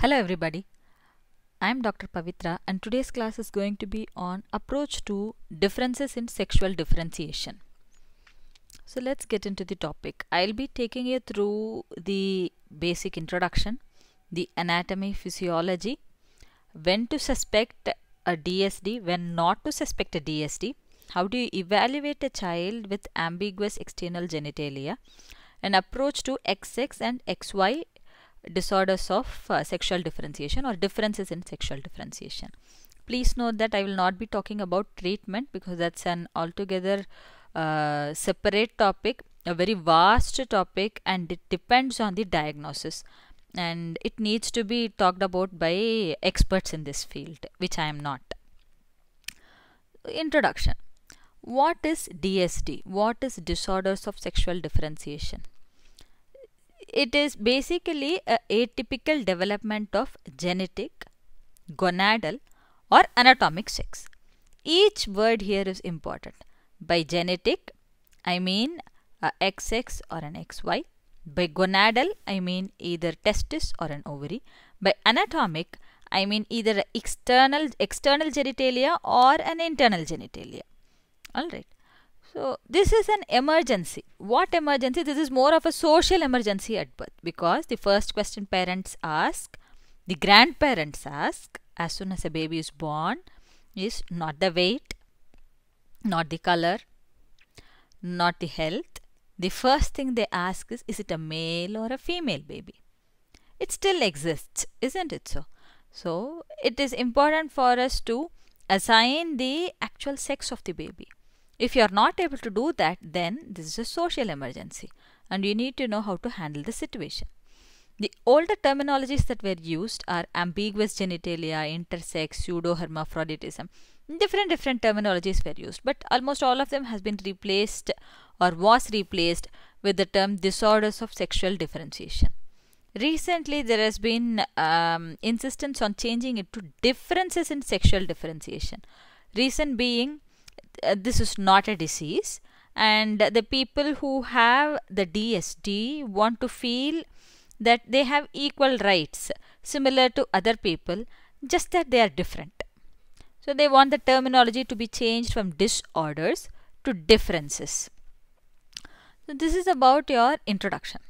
Hello everybody. I am Dr. Pavitra and today's class is going to be on approach to differences in sexual differentiation. So let's get into the topic. I'll be taking you through the basic introduction, the anatomy, physiology, when to suspect a DSD, when not to suspect a DSD, how do you evaluate a child with ambiguous external genitalia, an approach to XX and XY disorders of uh, sexual differentiation or differences in sexual differentiation. Please note that I will not be talking about treatment because that's an altogether uh, separate topic, a very vast topic and it depends on the diagnosis and it needs to be talked about by experts in this field which I am not. Introduction What is DSD? What is disorders of sexual differentiation? it is basically a atypical development of genetic, gonadal or anatomic sex. Each word here is important. By genetic, I mean a XX or an XY. By gonadal, I mean either testis or an ovary. By anatomic, I mean either external external genitalia or an internal genitalia. Alright. So, this is an emergency. What emergency? This is more of a social emergency at birth because the first question parents ask, the grandparents ask as soon as a baby is born is not the weight, not the color, not the health. The first thing they ask is, is it a male or a female baby? It still exists, isn't it so? So, it is important for us to assign the actual sex of the baby if you are not able to do that, then this is a social emergency and you need to know how to handle the situation. The older terminologies that were used are ambiguous genitalia, intersex, pseudo-hermaphroditism. Different, different terminologies were used, but almost all of them has been replaced or was replaced with the term disorders of sexual differentiation. Recently, there has been um, insistence on changing it to differences in sexual differentiation. Reason being, uh, this is not a disease and the people who have the DSD want to feel that they have equal rights similar to other people just that they are different. So they want the terminology to be changed from disorders to differences. So this is about your introduction.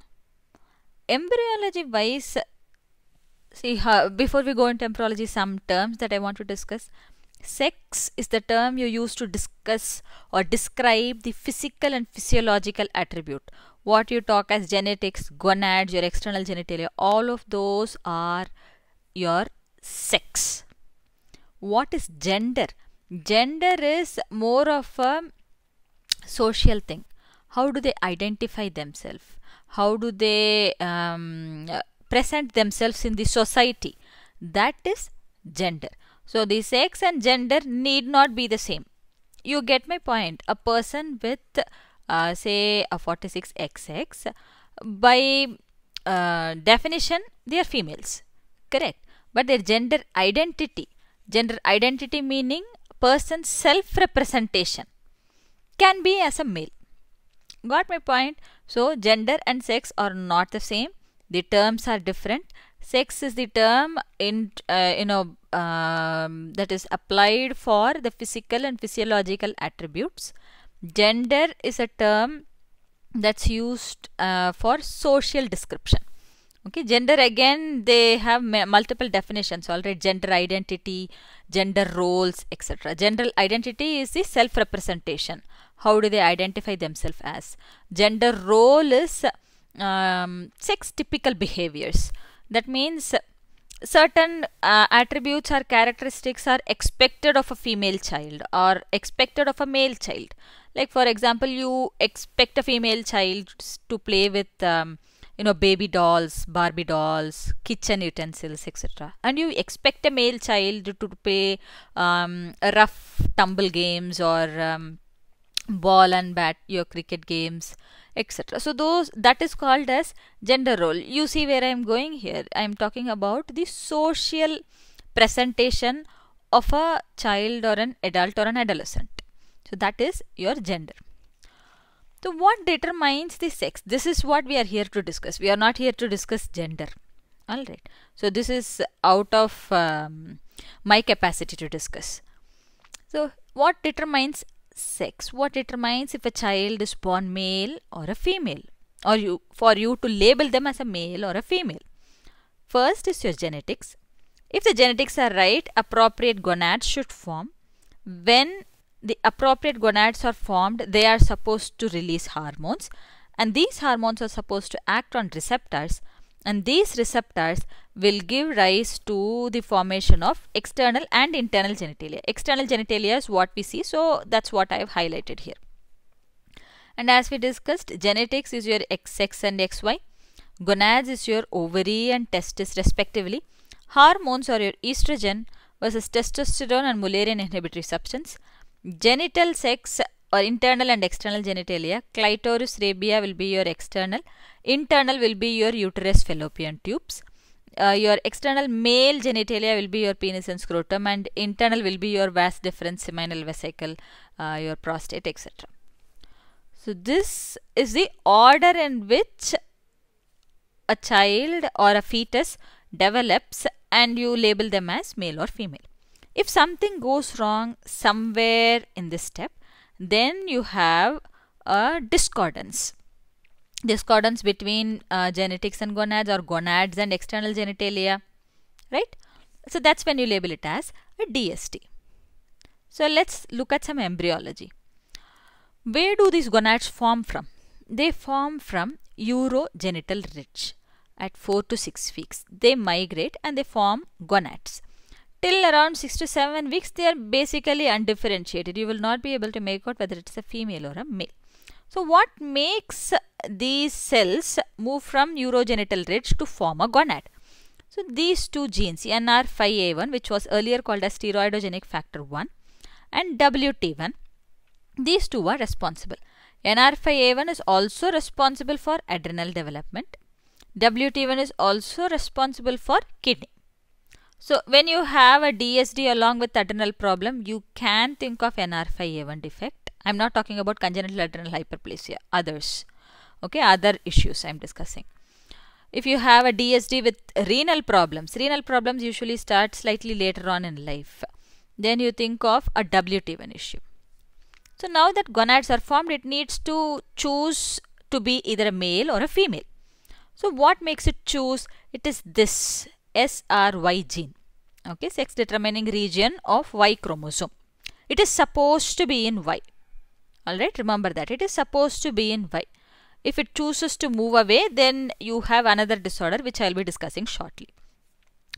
Embryology wise see how, before we go into embryology some terms that I want to discuss Sex is the term you use to discuss or describe the physical and physiological attribute. What you talk as genetics, gonads, your external genitalia, all of those are your sex. What is gender? Gender is more of a social thing. How do they identify themselves? How do they um, present themselves in the society? That is gender. So the sex and gender need not be the same. You get my point. A person with uh, say a 46XX by uh, definition they are females. Correct. But their gender identity, gender identity meaning person's self-representation can be as a male. Got my point? So gender and sex are not the same. The terms are different. Sex is the term in uh, you know um, that is applied for the physical and physiological attributes. Gender is a term that's used uh, for social description. Okay, gender again they have multiple definitions. already, gender identity, gender roles, etc. Gender identity is the self-representation. How do they identify themselves as? Gender role is um, sex typical behaviors. That means certain uh, attributes or characteristics are expected of a female child or expected of a male child like for example you expect a female child to play with um, you know baby dolls barbie dolls kitchen utensils etc and you expect a male child to play um, rough tumble games or um, ball and bat your cricket games etc. So those that is called as gender role. You see where I am going here. I am talking about the social presentation of a child or an adult or an adolescent. So that is your gender. So what determines the sex? This is what we are here to discuss. We are not here to discuss gender. Alright. So this is out of um, my capacity to discuss. So what determines sex. What determines if a child is born male or a female or you for you to label them as a male or a female. First is your genetics. If the genetics are right, appropriate gonads should form. When the appropriate gonads are formed, they are supposed to release hormones and these hormones are supposed to act on receptors and these receptors will give rise to the formation of external and internal genitalia. External genitalia is what we see so that's what I have highlighted here. And as we discussed genetics is your XX and XY, gonads is your ovary and testis respectively, hormones are your estrogen versus testosterone and mullerian inhibitory substance, genital sex or internal and external genitalia, clitoris rabia will be your external, Internal will be your uterus fallopian tubes. Uh, your external male genitalia will be your penis and scrotum and internal will be your vas deferens seminal vesicle uh, your prostate etc so this is the order in which a child or a fetus develops and you label them as male or female if something goes wrong somewhere in this step then you have a discordance discordance between uh, genetics and gonads or gonads and external genitalia, right? So that's when you label it as a DST. So let's look at some embryology. Where do these gonads form from? They form from urogenital ridge at 4 to 6 weeks. They migrate and they form gonads. Till around 6 to 7 weeks, they are basically undifferentiated. You will not be able to make out whether it's a female or a male. So what makes these cells move from urogenital ridge to form a gonad? So these two genes NR5A1 which was earlier called as steroidogenic factor 1 and WT1 these two are responsible. NR5A1 is also responsible for adrenal development. WT1 is also responsible for kidney. So when you have a DSD along with adrenal problem you can think of NR5A1 defect I'm not talking about congenital adrenal hyperplasia, others. Okay, other issues I'm discussing. If you have a DSD with renal problems, renal problems usually start slightly later on in life. Then you think of a WT1 issue. So now that gonads are formed, it needs to choose to be either a male or a female. So what makes it choose? It is this SRY gene. Okay, sex determining region of Y chromosome. It is supposed to be in Y. Alright, remember that it is supposed to be in Y. If it chooses to move away, then you have another disorder which I will be discussing shortly.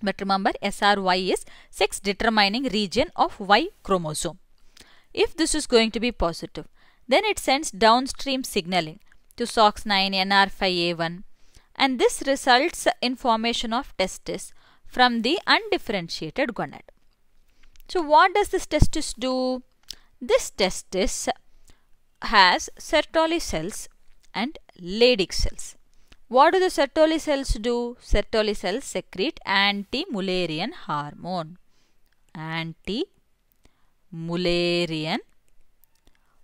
But remember SRY is sex determining region of Y chromosome. If this is going to be positive, then it sends downstream signaling to SOX9, NR5A1 and this results in formation of testis from the undifferentiated gonad. So what does this testis do? This testis has Sertoli cells and Leydig cells. What do the Sertoli cells do? Sertoli cells secrete anti-Mullerian hormone. Anti-Mullerian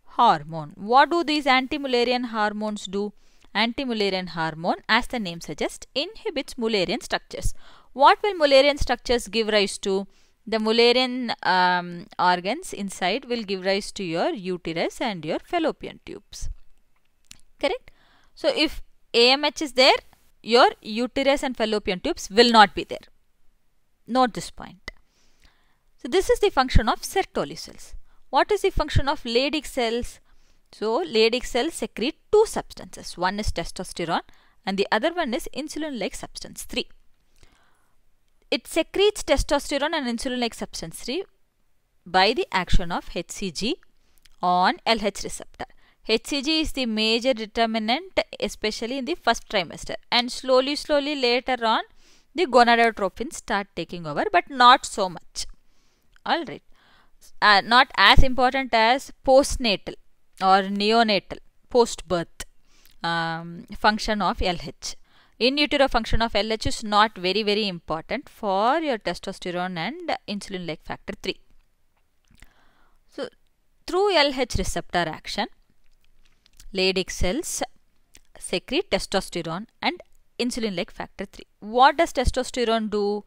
hormone. What do these anti-Mullerian hormones do? Anti-Mullerian hormone, as the name suggests, inhibits Mullerian structures. What will Mullerian structures give rise to? The Mullerian um, organs inside will give rise to your uterus and your fallopian tubes. Correct? So, if AMH is there, your uterus and fallopian tubes will not be there. Note this point. So, this is the function of Sertoli cells. What is the function of Leydig cells? So, Leydig cells secrete two substances. One is testosterone and the other one is insulin-like substance 3. It secretes testosterone and insulin-like substance 3 by the action of HCG on LH receptor. HCG is the major determinant especially in the first trimester and slowly slowly later on the gonadotropins start taking over but not so much. Alright. Uh, not as important as postnatal or neonatal post birth um, function of LH in utero function of LH is not very very important for your testosterone and insulin like factor 3. So through LH receptor action Leydig cells secrete testosterone and insulin like factor 3. What does testosterone do?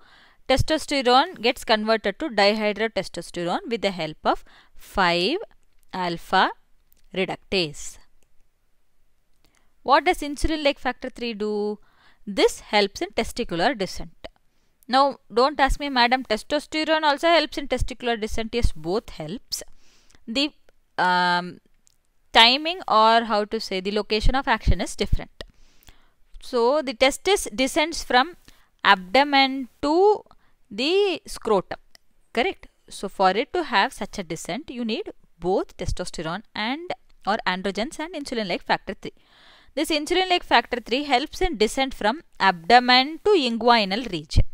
Testosterone gets converted to dihydrotestosterone with the help of 5 alpha reductase. What does insulin like factor 3 do? This helps in testicular descent. Now, don't ask me, madam, testosterone also helps in testicular descent. Yes, both helps. The um, timing or how to say the location of action is different. So, the testis descends from abdomen to the scrotum, correct? So, for it to have such a descent, you need both testosterone and or androgens and insulin like factor 3. This insulin-like factor 3 helps in descent from abdomen to inguinal region.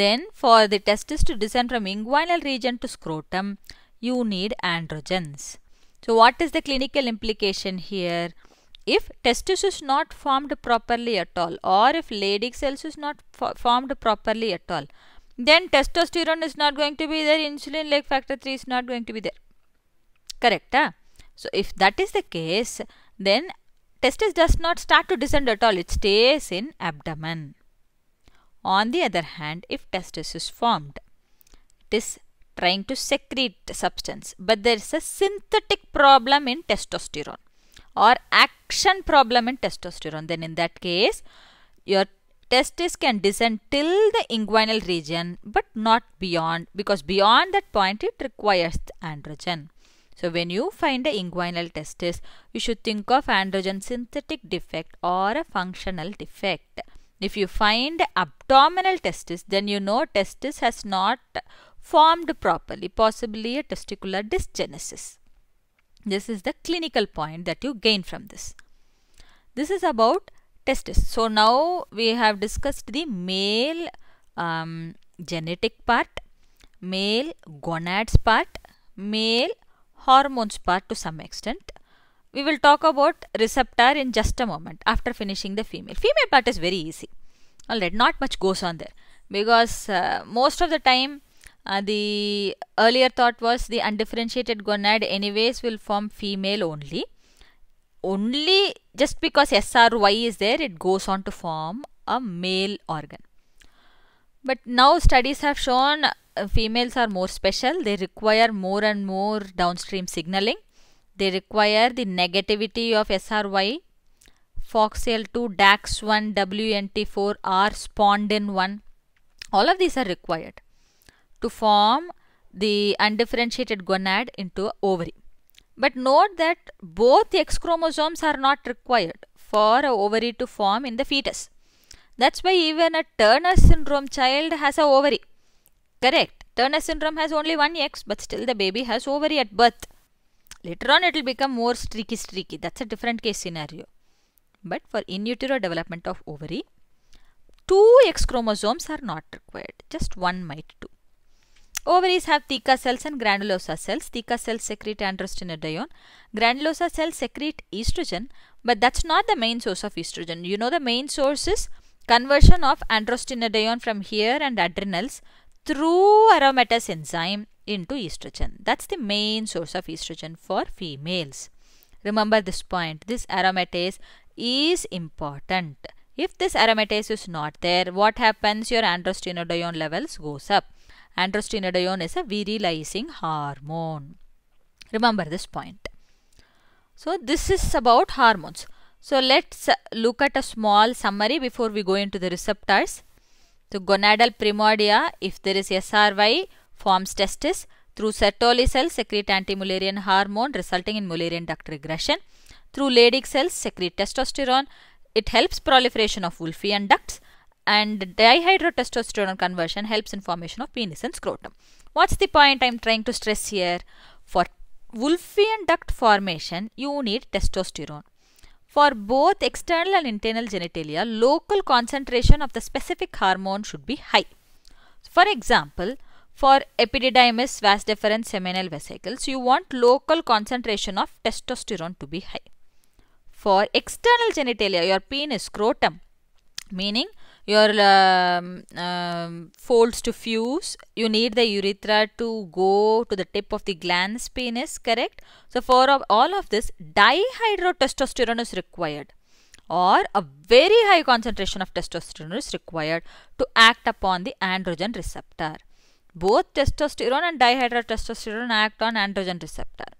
Then for the testis to descend from inguinal region to scrotum, you need androgens. So what is the clinical implication here? If testis is not formed properly at all or if Leydig cells is not fo formed properly at all, then testosterone is not going to be there, insulin like factor 3 is not going to be there. Correct? Huh? So if that is the case, then testis does not start to descend at all. It stays in abdomen. On the other hand, if testis is formed, it is trying to secrete substance. But there is a synthetic problem in testosterone or action problem in testosterone. Then in that case, your testis can descend till the inguinal region but not beyond because beyond that point it requires androgen. So when you find a inguinal testis, you should think of androgen synthetic defect or a functional defect. If you find abdominal testis, then you know testis has not formed properly, possibly a testicular dysgenesis. This is the clinical point that you gain from this. This is about testis. So now we have discussed the male um, genetic part, male gonads part, male hormones part to some extent. We will talk about receptor in just a moment after finishing the female. Female part is very easy. Alright, not much goes on there because uh, most of the time uh, the earlier thought was the undifferentiated gonad anyways will form female only. Only just because SRY is there, it goes on to form a male organ. But now studies have shown uh, females are more special. They require more and more downstream signaling. They require the negativity of SRY, FOXL2, DAX1, WNT4, R, Spondin1. All of these are required to form the undifferentiated gonad into ovary. But note that both X chromosomes are not required for a ovary to form in the fetus. That's why even a Turner syndrome child has a ovary Correct. Turner syndrome has only one X but still the baby has ovary at birth. Later on it will become more streaky streaky. That's a different case scenario. But for in utero development of ovary, two X chromosomes are not required. Just one might do. Ovaries have theca cells and granulosa cells. Theca cells secrete androstenedione. Granulosa cells secrete estrogen, but that's not the main source of estrogen. You know the main source is conversion of androstenedione from here and adrenals through aromatase enzyme into estrogen. That's the main source of estrogen for females. Remember this point. This aromatase is important. If this aromatase is not there, what happens? Your androstenedione levels goes up. Androstenedione is a virilizing hormone. Remember this point. So this is about hormones. So let's look at a small summary before we go into the receptors. So gonadal primordia, if there is SRY, forms testis. Through Sertoli cells secrete anti-mullerian hormone resulting in mullerian duct regression. Through Leydig cells secrete testosterone. It helps proliferation of Wolffian ducts and dihydrotestosterone conversion helps in formation of penis and scrotum. What's the point I'm trying to stress here? For Wolffian duct formation, you need testosterone. For both external and internal genitalia, local concentration of the specific hormone should be high. For example, for epididymis vas deferens seminal vesicles, you want local concentration of testosterone to be high. For external genitalia, your penis scrotum, meaning your um, um, folds to fuse you need the urethra to go to the tip of the glans penis correct so for all of this dihydrotestosterone is required or a very high concentration of testosterone is required to act upon the androgen receptor both testosterone and dihydrotestosterone act on androgen receptor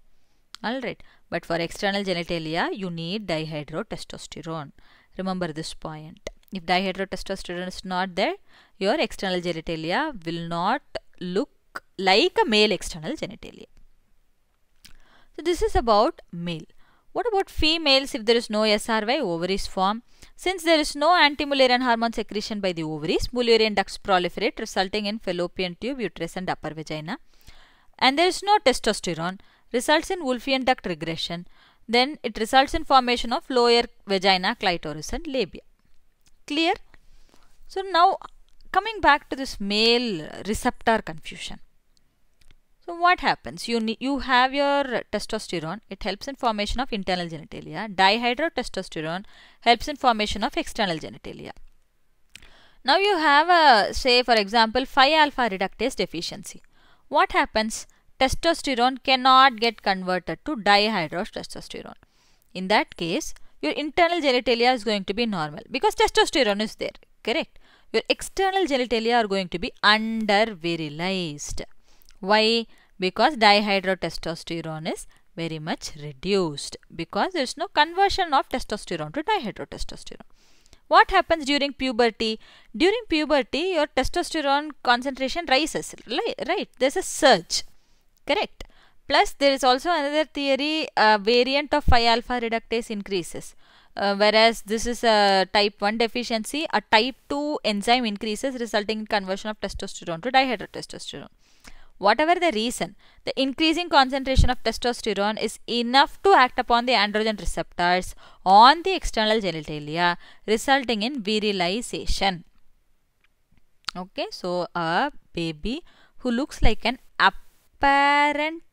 alright but for external genitalia you need dihydrotestosterone remember this point if dihydrotestosterone is not there, your external genitalia will not look like a male external genitalia. So this is about male. What about females if there is no SRY ovaries form? Since there is no antimullerian hormone secretion by the ovaries, mullerian ducts proliferate resulting in fallopian tube, uterus and upper vagina. And there is no testosterone results in Wolffian duct regression. Then it results in formation of lower vagina, clitoris and labia clear so now coming back to this male receptor confusion so what happens? You you have your testosterone. It helps in formation of internal genitalia. Dihydrotestosterone helps in formation of external genitalia. Now you have a say for example 5 alpha reductase deficiency. What happens? Testosterone cannot get converted to dihydrotestosterone. In that case, your internal genitalia is going to be normal because testosterone is there, correct? Your external genitalia are going to be undervirilized. Why? Because dihydrotestosterone is very much reduced because there is no conversion of testosterone to dihydrotestosterone. What happens during puberty? During puberty, your testosterone concentration rises, right? There's a surge, correct? Plus, there is also another theory, uh, variant of phi alpha reductase increases. Uh, whereas this is a type 1 deficiency, a type 2 enzyme increases resulting in conversion of testosterone to dihydrotestosterone. Whatever the reason, the increasing concentration of testosterone is enough to act upon the androgen receptors on the external genitalia, resulting in virilization. Okay, so a baby who looks like an apparent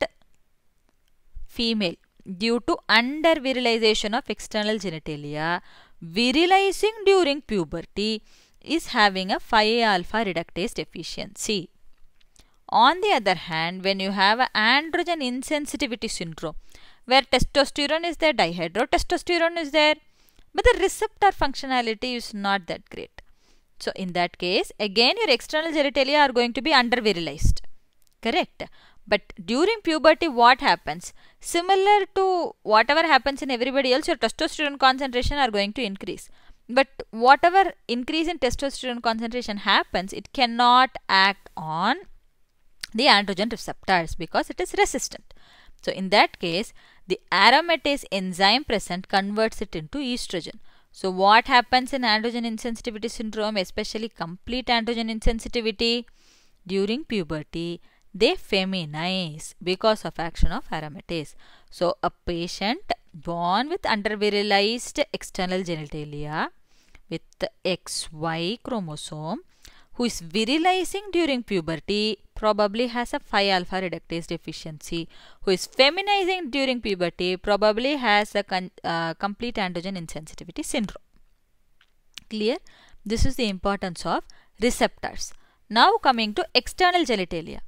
female due to undervirilization of external genitalia, virilizing during puberty is having a 5 alpha reductase deficiency. On the other hand, when you have androgen insensitivity syndrome, where testosterone is there, dihydrotestosterone is there, but the receptor functionality is not that great. So, in that case, again your external genitalia are going to be undervirilized. Correct? But during puberty, what happens? Similar to whatever happens in everybody else, your testosterone concentration are going to increase. But whatever increase in testosterone concentration happens, it cannot act on the androgen receptors because it is resistant. So in that case, the aromatase enzyme present converts it into estrogen. So what happens in androgen insensitivity syndrome, especially complete androgen insensitivity during puberty? they feminize because of action of aromatase. So, a patient born with undervirilized external genitalia with XY chromosome who is virilizing during puberty probably has a 5 alpha reductase deficiency who is feminizing during puberty probably has a uh, complete androgen insensitivity syndrome clear this is the importance of receptors now coming to external genitalia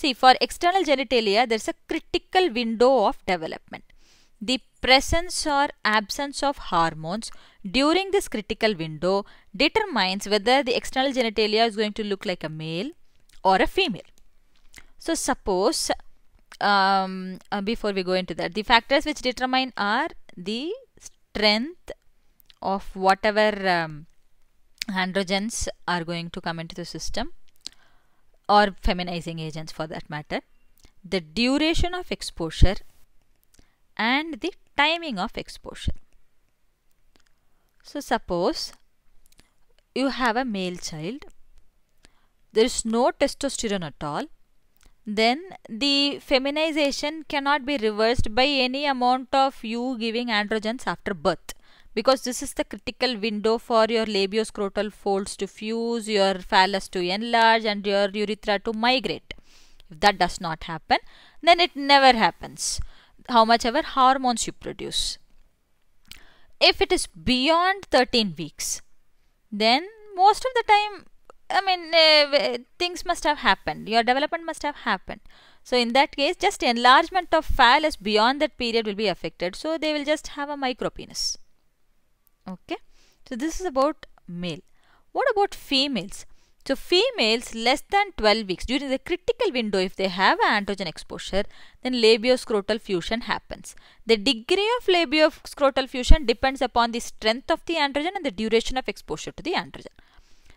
See, for external genitalia, there's a critical window of development. The presence or absence of hormones during this critical window determines whether the external genitalia is going to look like a male or a female. So, suppose um, uh, before we go into that, the factors which determine are the strength of whatever um, androgens are going to come into the system or feminizing agents for that matter, the duration of exposure and the timing of exposure. So suppose you have a male child, there is no testosterone at all, then the feminization cannot be reversed by any amount of you giving androgens after birth because this is the critical window for your labioscrotal folds to fuse, your phallus to enlarge and your urethra to migrate. If that does not happen, then it never happens. How much ever hormones you produce. If it is beyond 13 weeks, then most of the time, I mean, uh, things must have happened. Your development must have happened. So in that case, just enlargement of phallus beyond that period will be affected. So they will just have a micropenis okay so this is about male what about females so females less than 12 weeks during the critical window if they have an androgen exposure then labioscrotal fusion happens. The degree of labioscrotal fusion depends upon the strength of the androgen and the duration of exposure to the androgen.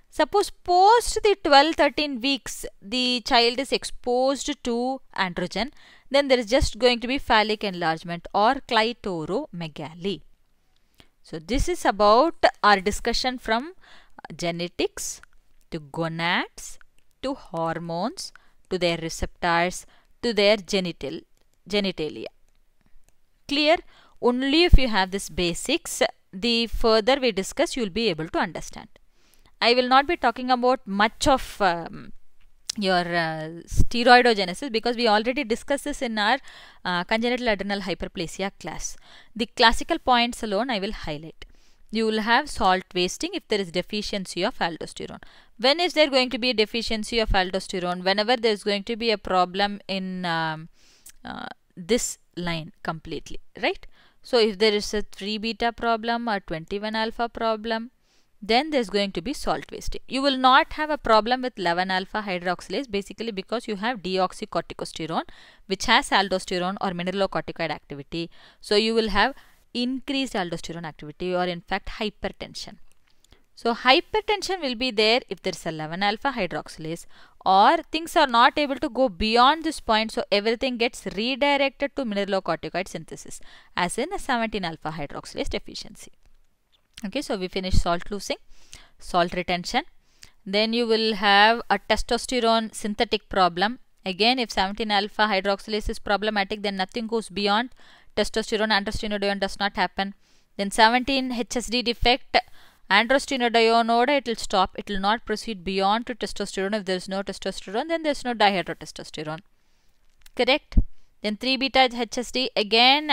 Suppose post the 12-13 weeks the child is exposed to androgen then there is just going to be phallic enlargement or clitoromegaly. So this is about our discussion from uh, genetics to gonads to hormones to their receptors to their genital genitalia. Clear? Only if you have this basics the further we discuss you will be able to understand. I will not be talking about much of um, your uh, steroidogenesis because we already discussed this in our uh, congenital adrenal hyperplasia class. The classical points alone I will highlight. You will have salt wasting if there is deficiency of aldosterone. When is there going to be a deficiency of aldosterone? Whenever there is going to be a problem in um, uh, this line completely, right? So if there is a 3 beta problem or 21 alpha problem, then there's going to be salt wasting. You will not have a problem with 11 alpha hydroxylase basically because you have deoxycorticosterone which has aldosterone or mineralocorticoid activity. So you will have increased aldosterone activity or in fact hypertension. So hypertension will be there if there is 11 alpha hydroxylase or things are not able to go beyond this point so everything gets redirected to mineralocorticoid synthesis as in a 17 alpha hydroxylase deficiency okay so we finish salt losing salt retention then you will have a testosterone synthetic problem again if 17 alpha hydroxylase is problematic then nothing goes beyond testosterone androstenedione does not happen then 17 hsd defect androstenedione order it will stop it will not proceed beyond to testosterone if there is no testosterone then there is no dihydrotestosterone correct then 3 beta hsd again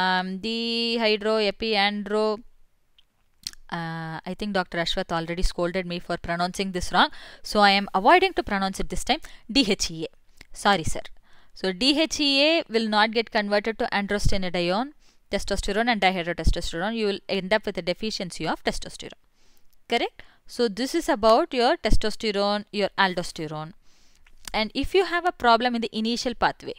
um, dehydro epiandro uh, I think Dr. Ashwath already scolded me for pronouncing this wrong. So I am avoiding to pronounce it this time DHEA. Sorry, sir. So DHEA will not get converted to androstenedione, testosterone and dihydrotestosterone. You will end up with a deficiency of testosterone. Correct? So this is about your testosterone, your aldosterone. And if you have a problem in the initial pathway,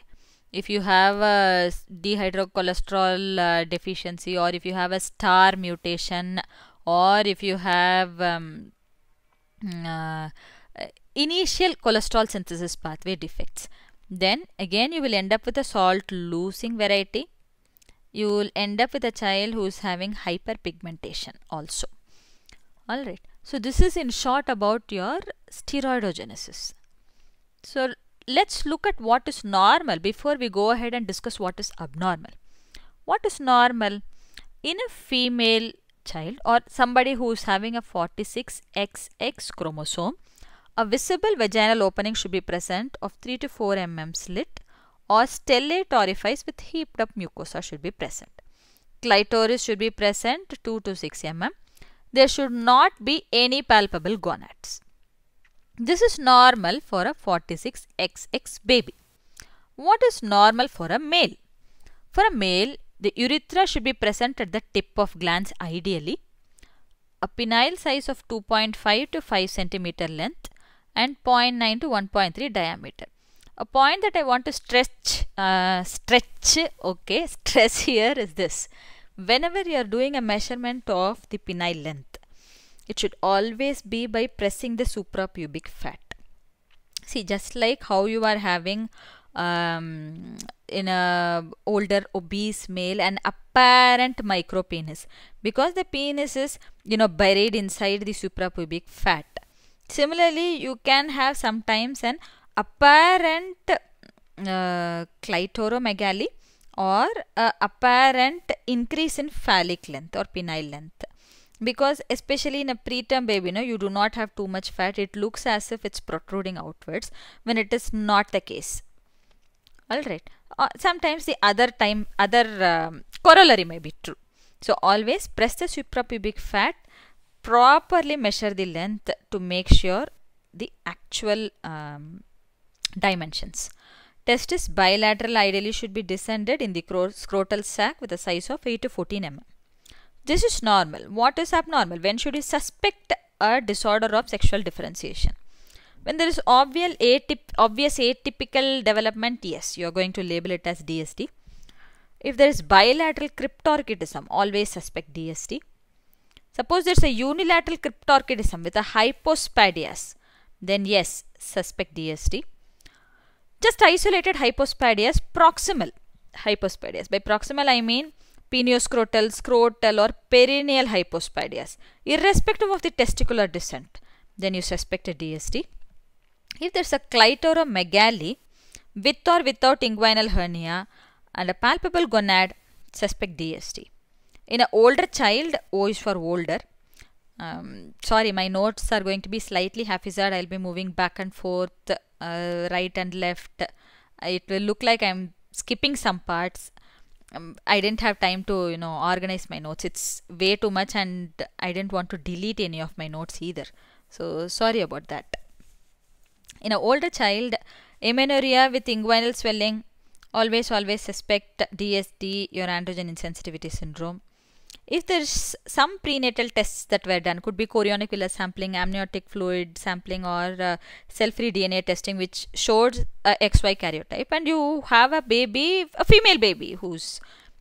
if you have a dehydrocholesterol uh, deficiency or if you have a star mutation or if you have um, uh, initial cholesterol synthesis pathway defects then again you will end up with a salt losing variety you will end up with a child who is having hyperpigmentation also alright so this is in short about your steroidogenesis so let's look at what is normal before we go ahead and discuss what is abnormal what is normal in a female child or somebody who is having a 46XX chromosome, a visible vaginal opening should be present of 3 to 4 mm slit or stellate orifice with heaped up mucosa should be present. Clitoris should be present 2 to 6 mm. There should not be any palpable gonads. This is normal for a 46XX baby. What is normal for a male? For a male, the urethra should be present at the tip of glans ideally. A penile size of 2.5 to 5 centimeter length and 0.9 to 1.3 diameter. A point that I want to stretch, uh, stretch, okay, stress here is this. Whenever you are doing a measurement of the penile length, it should always be by pressing the suprapubic fat. See, just like how you are having um, in a older obese male an apparent micropenis because the penis is you know buried inside the suprapubic fat similarly you can have sometimes an apparent uh, clitoromegaly or uh, apparent increase in phallic length or penile length because especially in a preterm baby you know you do not have too much fat it looks as if it's protruding outwards when it is not the case all right uh, sometimes the other time other um, corollary may be true so always press the suprapubic fat properly measure the length to make sure the actual um, dimensions testis bilateral ideally should be descended in the scrotal sac with a size of 8 to 14 mm this is normal what is abnormal when should we suspect a disorder of sexual differentiation when there is obvious, atyp obvious atypical development, yes, you are going to label it as DSD. If there is bilateral cryptorchidism, always suspect DSD. Suppose there's a unilateral cryptorchidism with a hypospadias, then yes, suspect DSD. Just isolated hypospadias, proximal hypospadias. By proximal, I mean penioscrotal, scrotal or perineal hypospadias, irrespective of the testicular descent. Then you suspect a DSD. If there's a clitorum or with or without inguinal hernia and a palpable gonad, suspect DST. In an older child, O is for older. Um, sorry, my notes are going to be slightly haphazard. I'll be moving back and forth, uh, right and left. It will look like I'm skipping some parts. Um, I didn't have time to, you know, organize my notes. It's way too much and I didn't want to delete any of my notes either. So, sorry about that. In an older child, amenorrhea with inguinal swelling, always, always suspect DSD, your androgen insensitivity syndrome. If there's some prenatal tests that were done, could be chorionic villus sampling, amniotic fluid sampling, or uh, cell-free DNA testing, which showed a XY karyotype, and you have a baby, a female baby who's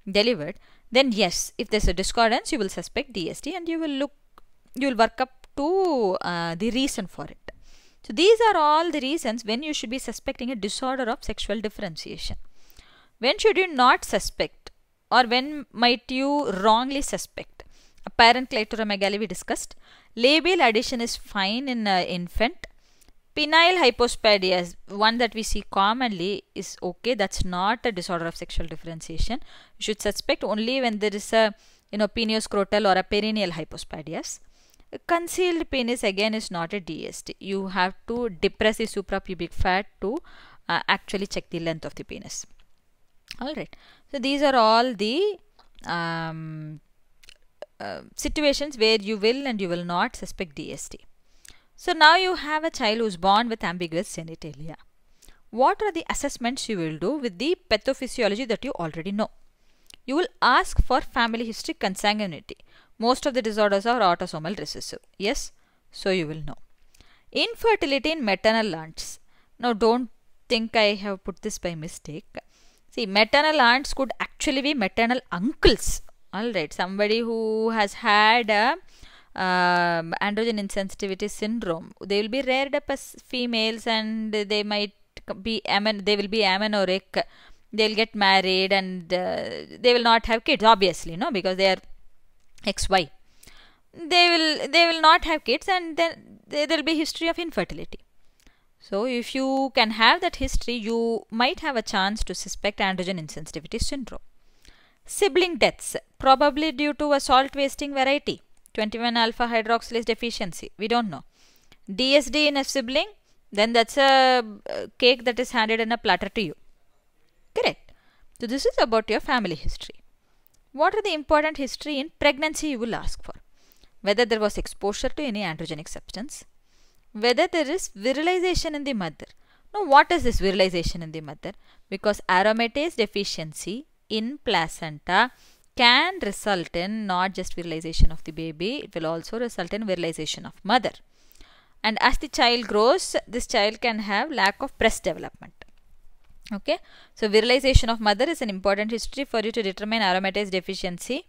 delivered, then yes, if there's a discordance, you will suspect DSD, and you will look, you will work up to uh, the reason for it. So these are all the reasons when you should be suspecting a disorder of sexual differentiation. When should you not suspect or when might you wrongly suspect? Apparent clitoromegaly we discussed. Labial addition is fine in uh, infant. Penile hypospadia, one that we see commonly, is okay. That's not a disorder of sexual differentiation. You should suspect only when there is a you know, penioscrotal or a perineal hypospadias. Concealed penis again is not a DST. You have to depress the suprapubic fat to uh, actually check the length of the penis. Alright. So these are all the um, uh, situations where you will and you will not suspect DST. So now you have a child who is born with ambiguous genitalia. What are the assessments you will do with the pathophysiology that you already know? You will ask for family history consanguinity most of the disorders are autosomal recessive. Yes, so you will know. Infertility in maternal aunts. Now don't think I have put this by mistake. See, maternal aunts could actually be maternal uncles. Alright, somebody who has had a uh, um, androgen insensitivity syndrome. They will be reared up as females and they might be amen, they will be amenorrheic. They'll get married and uh, they will not have kids, obviously, no, because they are xy they will they will not have kids and then there will be history of infertility so if you can have that history you might have a chance to suspect androgen insensitivity syndrome sibling deaths probably due to a salt wasting variety 21 alpha hydroxylase deficiency we don't know dsd in a sibling then that's a uh, cake that is handed in a platter to you correct so this is about your family history what are the important history in pregnancy you will ask for? Whether there was exposure to any androgenic substance. Whether there is virilization in the mother. Now what is this virilization in the mother? Because aromatase deficiency in placenta can result in not just virilization of the baby, it will also result in virilization of mother. And as the child grows, this child can have lack of breast development. Okay, so virilization of mother is an important history for you to determine aromatase deficiency,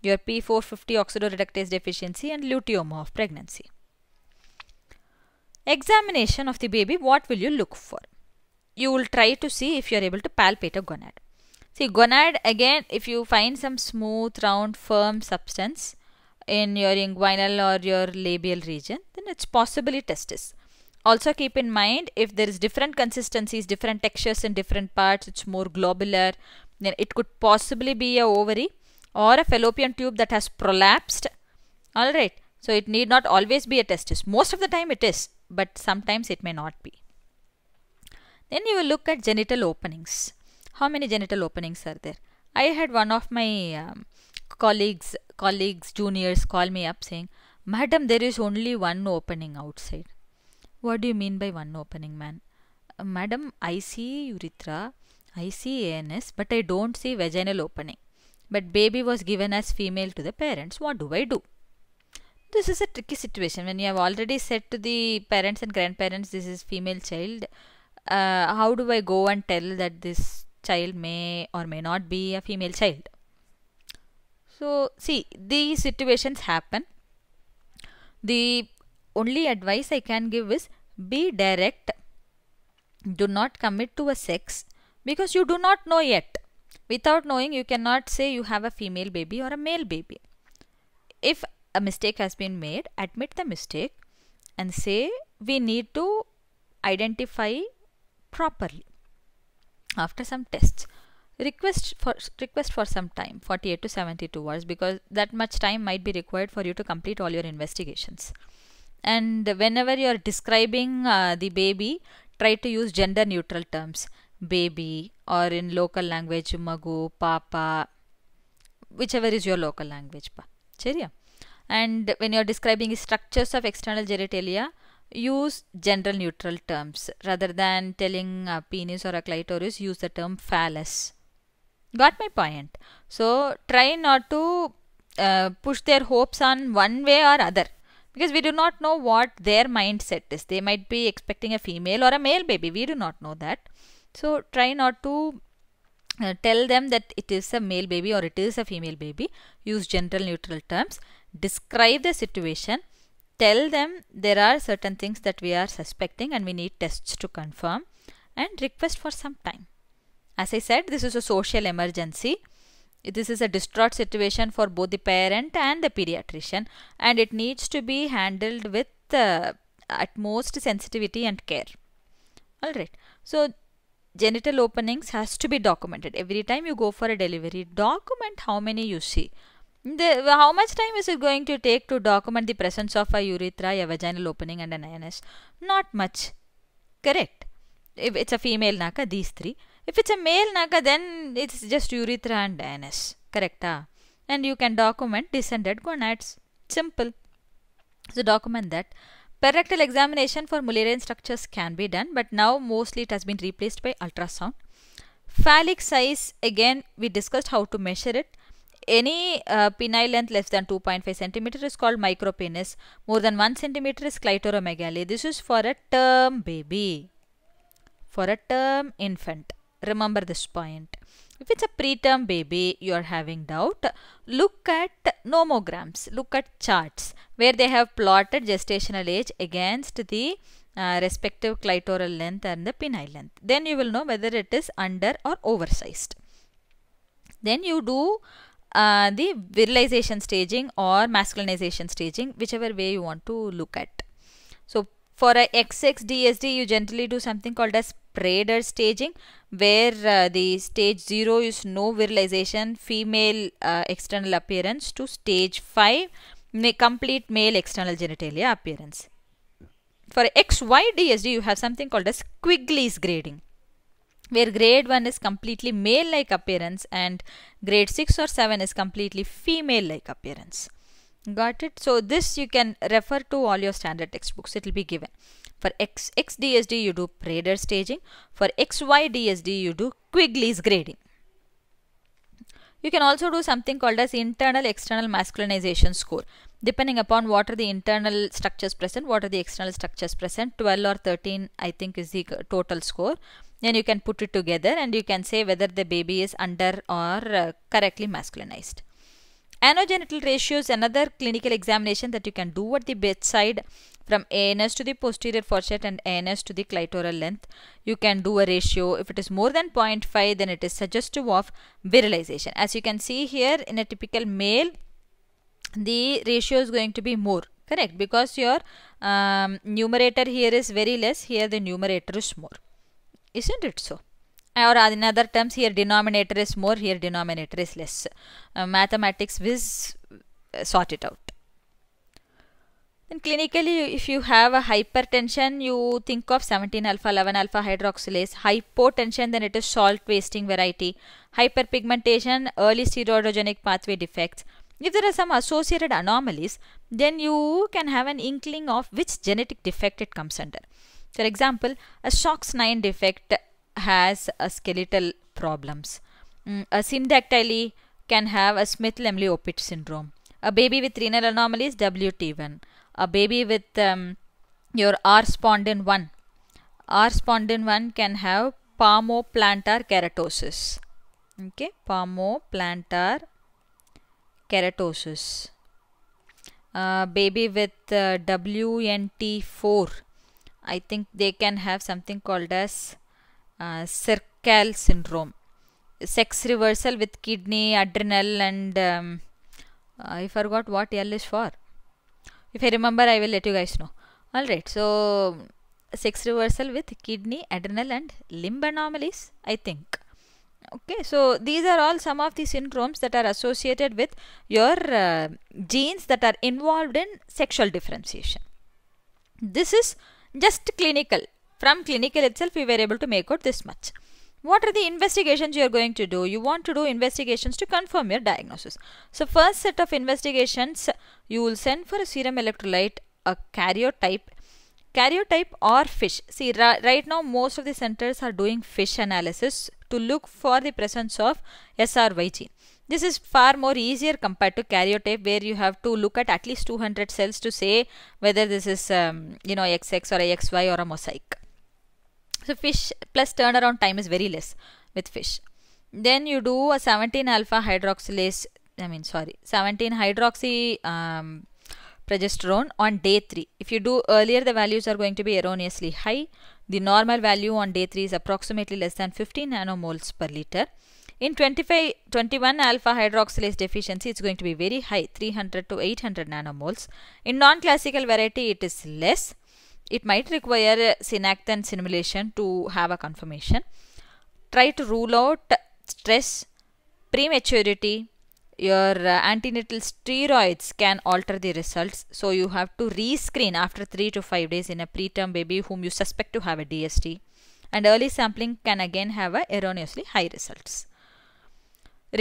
your P450 oxidoreductase deficiency and luteoma of pregnancy. Examination of the baby, what will you look for? You will try to see if you are able to palpate a gonad. See gonad again if you find some smooth round firm substance in your inguinal or your labial region then it's possibly testis. Also keep in mind if there is different consistencies, different textures in different parts, it's more globular, then it could possibly be a ovary or a fallopian tube that has prolapsed. Alright, so it need not always be a testis. Most of the time it is, but sometimes it may not be. Then you will look at genital openings. How many genital openings are there? I had one of my um, colleagues, colleagues, juniors call me up saying, Madam, there is only one opening outside. What do you mean by one opening man? Uh, madam, I see urethra, I see anus, but I don't see vaginal opening. But baby was given as female to the parents. What do I do? This is a tricky situation when you have already said to the parents and grandparents this is female child. Uh, how do I go and tell that this child may or may not be a female child? So, see, these situations happen. The only advice I can give is be direct. Do not commit to a sex because you do not know yet. Without knowing, you cannot say you have a female baby or a male baby. If a mistake has been made, admit the mistake and say we need to identify properly after some tests request for request for some time 48 to 72 hours because that much time might be required for you to complete all your investigations and whenever you are describing uh, the baby try to use gender neutral terms baby or in local language magu papa whichever is your local language pa சரியா and when you are describing structures of external genitalia use general neutral terms rather than telling a penis or a clitoris use the term phallus got my point so try not to uh, push their hopes on one way or other because we do not know what their mindset is. They might be expecting a female or a male baby. We do not know that. So try not to uh, tell them that it is a male baby or it is a female baby. Use general neutral terms. Describe the situation. Tell them there are certain things that we are suspecting and we need tests to confirm and request for some time. As I said, this is a social emergency. This is a distraught situation for both the parent and the pediatrician and it needs to be handled with uh, utmost sensitivity and care. Alright, so genital openings has to be documented. Every time you go for a delivery, document how many you see. The, how much time is it going to take to document the presence of a urethra, a vaginal opening and an INS? Not much. Correct. If it's a female naka, these three. If it's a male naga, then it's just urethra and anus. Correcta? And you can document descended gonads. Simple. So document that. perrectal examination for Mullerian structures can be done, but now mostly it has been replaced by ultrasound. Phallic size, again, we discussed how to measure it. Any uh, penile length less than 2.5 centimeter is called micropenis. More than 1 centimeter is clitoromegaly. This is for a term baby, for a term infant. Remember this point. If it's a preterm baby, you are having doubt, look at nomograms, look at charts where they have plotted gestational age against the uh, respective clitoral length and the penile length. Then you will know whether it is under or oversized. Then you do uh, the virilization staging or masculinization staging, whichever way you want to look at. So for a XX DSD, you generally do something called as Prader staging where uh, the stage 0 is no virilization, female uh, external appearance to stage 5, complete male external genitalia appearance. For XY DSD, you have something called as Quigley's grading where grade 1 is completely male-like appearance and grade 6 or 7 is completely female-like appearance got it so this you can refer to all your standard textbooks it will be given for x x dsd you do prader staging for xy dsd you do quigley's grading you can also do something called as internal external masculinization score depending upon what are the internal structures present what are the external structures present 12 or 13 i think is the total score then you can put it together and you can say whether the baby is under or uh, correctly masculinized Anogenital ratio is another clinical examination that you can do at the bedside from ANS to the posterior faucet and ANS to the clitoral length. You can do a ratio. If it is more than 0.5, then it is suggestive of virilization. As you can see here in a typical male, the ratio is going to be more correct because your um, numerator here is very less here the numerator is more isn't it so or in other terms here denominator is more here denominator is less uh, mathematics whiz uh, sort it out then clinically if you have a hypertension you think of 17 alpha 11 alpha hydroxylase hypotension then it is salt wasting variety hyperpigmentation early steroidogenic pathway defects if there are some associated anomalies then you can have an inkling of which genetic defect it comes under for example a shox 9 defect has a skeletal problems. Mm, a syndactyly can have a Smith-Lemli-Opitz syndrome. A baby with renal anomaly is WT1. A baby with um, your R-spondin 1. R-spondin 1 can have palmoplantar keratosis. Okay, palmoplantar keratosis. Uh, baby with uh, WNT4, I think they can have something called as uh, syndrome sex reversal with kidney adrenal and um, uh, I forgot what L is for if I remember I will let you guys know alright so sex reversal with kidney adrenal and limb anomalies I think okay so these are all some of the syndromes that are associated with your uh, genes that are involved in sexual differentiation this is just clinical from clinical itself, we were able to make out this much. What are the investigations you are going to do? You want to do investigations to confirm your diagnosis. So, first set of investigations, you will send for a serum electrolyte, a karyotype, karyotype or fish. See, right now most of the centers are doing fish analysis to look for the presence of SRY gene. This is far more easier compared to karyotype where you have to look at at least 200 cells to say whether this is um, you know XX or XY or a mosaic. So fish plus turnaround time is very less with fish. Then you do a 17 alpha hydroxylase, I mean sorry, 17 hydroxy um, progesterone on day 3. If you do earlier, the values are going to be erroneously high. The normal value on day 3 is approximately less than 15 nanomoles per liter. In 25, 21 alpha hydroxylase deficiency, it's going to be very high, 300 to 800 nanomoles. In non-classical variety, it is less it might require synactin simulation to have a confirmation. Try to rule out stress, prematurity, your uh, antenatal steroids can alter the results. So you have to rescreen after 3 to 5 days in a preterm baby whom you suspect to have a DST. And early sampling can again have a erroneously high results.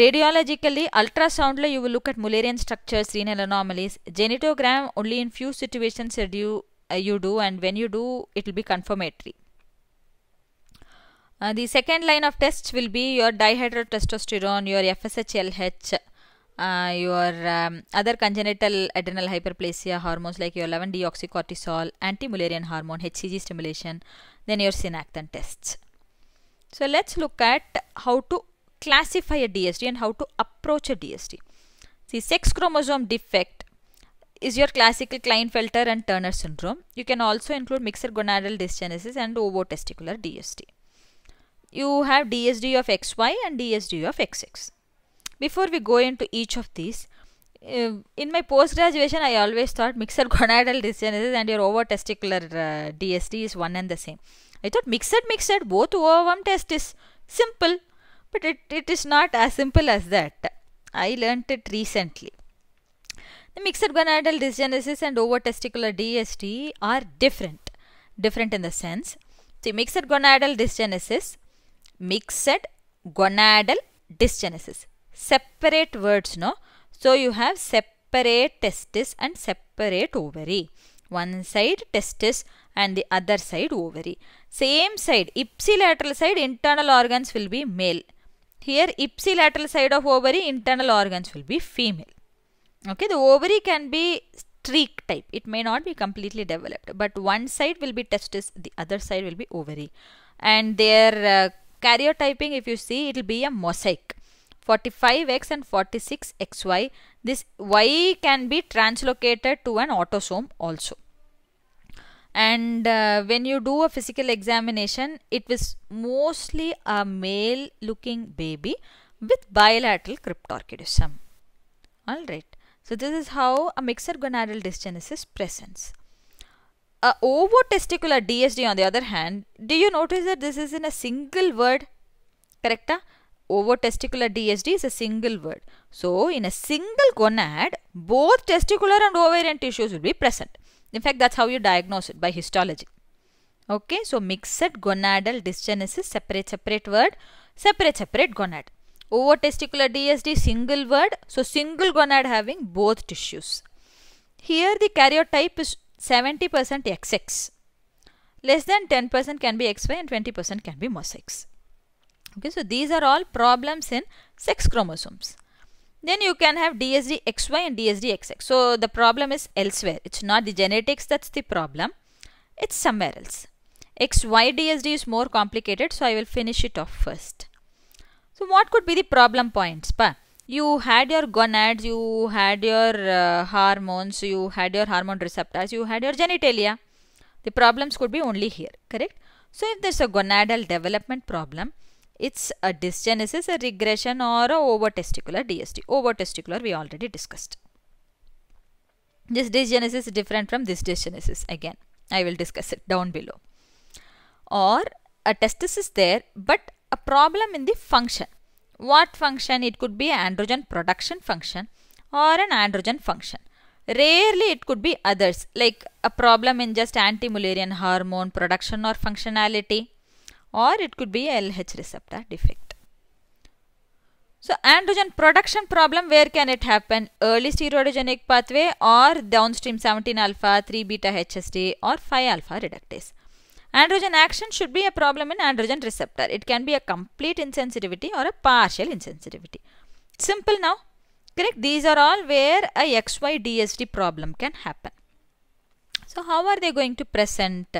Radiologically, ultrasound you will look at Mullerian structures, renal anomalies. Genitogram only in few situations do uh, you do and when you do it will be confirmatory. Uh, the second line of tests will be your dihydrotestosterone, your FSH-LH, uh, your um, other congenital adrenal hyperplasia hormones like your 11-deoxycortisol, anti-mullerian hormone, HCG stimulation, then your synactin tests. So let's look at how to classify a DSD and how to approach a DSD. See, sex chromosome defect is your classical Klinefelter and Turner syndrome. You can also include mixed gonadal dysgenesis and ovotesticular DSD. You have DSD of XY and DSD of XX. Before we go into each of these, um, in my post graduation, I always thought mixed gonadal dysgenesis and your ovotesticular uh, DSD is one and the same. I thought mixed, mixed, both ovum test is simple, but it, it is not as simple as that. I learnt it recently. The mixed gonadal dysgenesis and testicular DST are different. Different in the sense. the mixed gonadal dysgenesis, mixed gonadal dysgenesis. Separate words, no? So, you have separate testis and separate ovary. One side testis and the other side ovary. Same side, ipsilateral side, internal organs will be male. Here, ipsilateral side of ovary, internal organs will be female okay the ovary can be streak type it may not be completely developed but one side will be testis the other side will be ovary and their uh, karyotyping if you see it will be a mosaic 45x and 46xy this y can be translocated to an autosome also and uh, when you do a physical examination it was mostly a male looking baby with bilateral cryptorchidism all right so this is how a mixer gonadal dysgenesis presents. A ovotesticular DSD on the other hand, do you notice that this is in a single word? Correcta? Ovotesticular DSD is a single word. So in a single gonad, both testicular and ovarian tissues will be present. In fact, that's how you diagnose it by histology. Okay, so mixed gonadal dysgenesis, separate separate word, separate separate gonad. Ovotesticular DSD single word. So single gonad having both tissues. Here the karyotype is 70% XX. Less than 10% can be XY and 20% can be mosaics. Okay, so these are all problems in sex chromosomes. Then you can have DSD XY and DSD XX. So the problem is elsewhere. It's not the genetics that's the problem. It's somewhere else. XY DSD is more complicated so I will finish it off first. So what could be the problem points? Pa? You had your gonads, you had your uh, hormones, you had your hormone receptors, you had your genitalia. The problems could be only here, correct? So if there's a gonadal development problem, it's a dysgenesis, a regression or a over-testicular DST. Over-testicular we already discussed. This dysgenesis is different from this dysgenesis again. I will discuss it down below. Or a testis is there but a problem in the function. What function? It could be androgen production function or an androgen function. Rarely it could be others like a problem in just anti-mullerian hormone production or functionality or it could be LH receptor defect. So androgen production problem where can it happen? Early steroidogenic pathway or downstream 17 alpha, 3 beta HST or 5 alpha reductase. Androgen action should be a problem in androgen receptor. It can be a complete insensitivity or a partial insensitivity. Simple now. Correct? These are all where a XY DSD problem can happen. So, how are they going to present?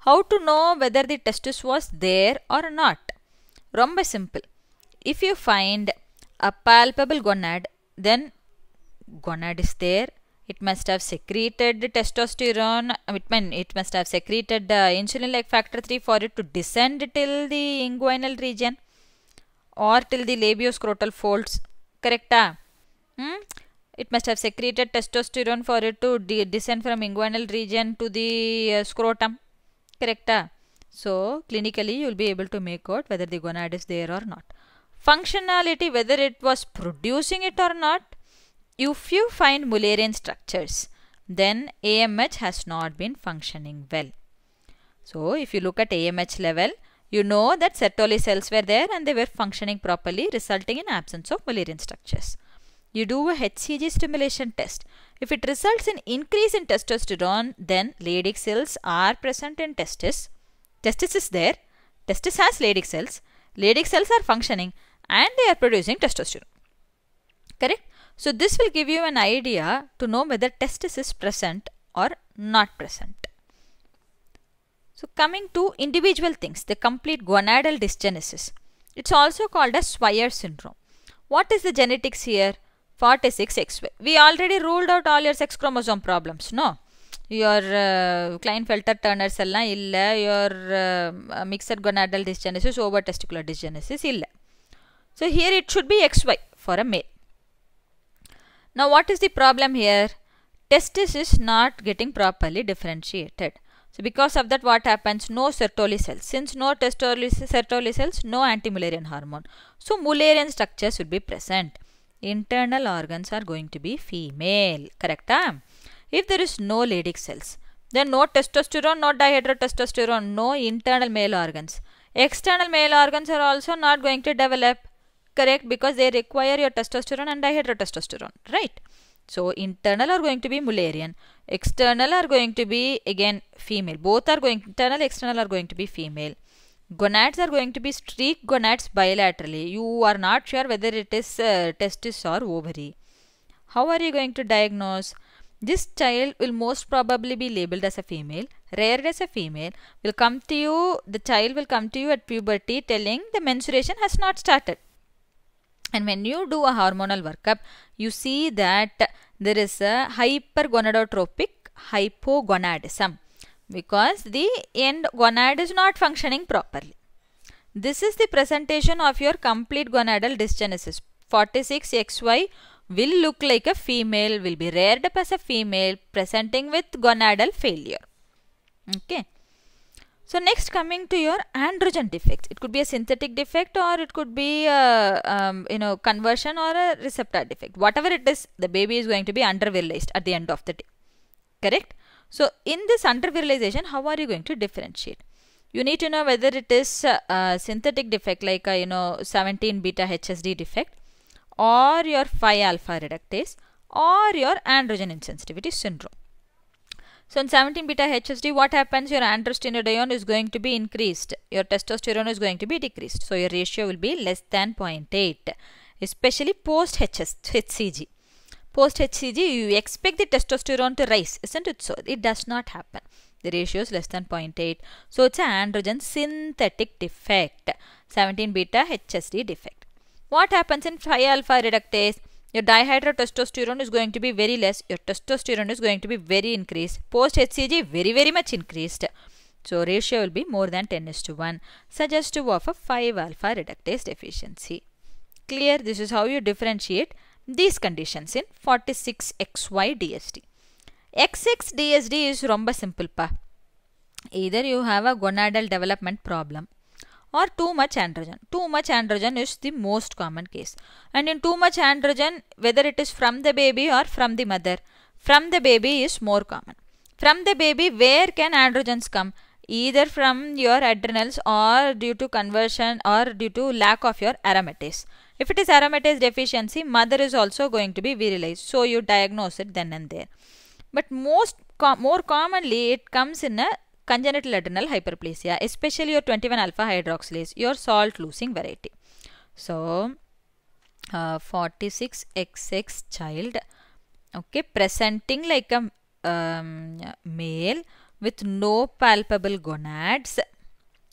How to know whether the testis was there or not? Romba simple. If you find a palpable gonad, then gonad is there it must have secreted testosterone it, mean, it must have secreted the uh, insulin like factor 3 for it to descend till the inguinal region or till the labioscrotal folds correcta hmm? it must have secreted testosterone for it to de descend from inguinal region to the uh, scrotum correcta so clinically you will be able to make out whether the gonad is there or not functionality whether it was producing it or not if you find Mullerian structures, then AMH has not been functioning well. So if you look at AMH level, you know that Sertoli cells were there and they were functioning properly resulting in absence of Mullerian structures. You do a HCG stimulation test. If it results in increase in testosterone, then Leydig cells are present in testis. Testis is there. Testis has Leydig cells. Leydig cells are functioning and they are producing testosterone. Correct? So this will give you an idea to know whether testis is present or not present. So coming to individual things, the complete gonadal dysgenesis. It's also called as Swyer syndrome. What is the genetics here? 46XY. We already ruled out all your sex chromosome problems, no? your uh, Klinefelter Turners எல்லாம் Illa your uh, mixed gonadal dysgenesis over testicular dysgenesis Illa. So here it should be XY for a male. Now what is the problem here? Testis is not getting properly differentiated. So because of that what happens? No Sertoli cells. Since no Sertoli cells, no anti-Mullerian hormone. So mullerian structures will be present. Internal organs are going to be female. correct? Ah? If there is no Leydig cells, then no testosterone, no dihydrotestosterone, no internal male organs. External male organs are also not going to develop correct because they require your testosterone and dihydrotestosterone right so internal are going to be mullerian external are going to be again female both are going internal external are going to be female gonads are going to be streak gonads bilaterally you are not sure whether it is uh, testis or ovary how are you going to diagnose this child will most probably be labeled as a female reared as a female will come to you the child will come to you at puberty telling the menstruation has not started and when you do a hormonal workup you see that there is a hypergonadotropic hypogonadism because the end gonad is not functioning properly this is the presentation of your complete gonadal dysgenesis 46xy will look like a female will be reared up as a female presenting with gonadal failure okay so next coming to your androgen defects. It could be a synthetic defect or it could be a, um, you know conversion or a receptor defect. Whatever it is, the baby is going to be undervirilized at the end of the day. Correct? So in this undervirilization, how are you going to differentiate? You need to know whether it is a, synthetic defect like a, you know 17 beta HSD defect or your Phi alpha reductase or your androgen insensitivity syndrome. So in 17 beta HSD, what happens? Your androstenedione is going to be increased. Your testosterone is going to be decreased. So your ratio will be less than 0.8, especially post HCG. Post HCG, you expect the testosterone to rise, isn't it? So it does not happen. The ratio is less than 0.8. So it's an androgen synthetic defect, 17 beta HSD defect. What happens in 5 alpha reductase? your dihydrotestosterone is going to be very less. Your testosterone is going to be very increased. Post HCG very very much increased. So ratio will be more than 10 is to 1 suggestive of a 5 alpha reductase deficiency. Clear this is how you differentiate these conditions in 46XY DSD. XX DSD is romba simple pa. Either you have a gonadal development problem or too much androgen. Too much androgen is the most common case. And in too much androgen, whether it is from the baby or from the mother, from the baby is more common. From the baby, where can androgens come? Either from your adrenals or due to conversion or due to lack of your aromatase. If it is aromatase deficiency, mother is also going to be virilized. So you diagnose it then and there. But most com more commonly, it comes in a congenital adrenal hyperplasia, especially your 21 alpha hydroxylase, your salt losing variety. So, uh, 46XX child, okay, presenting like a um, male with no palpable gonads,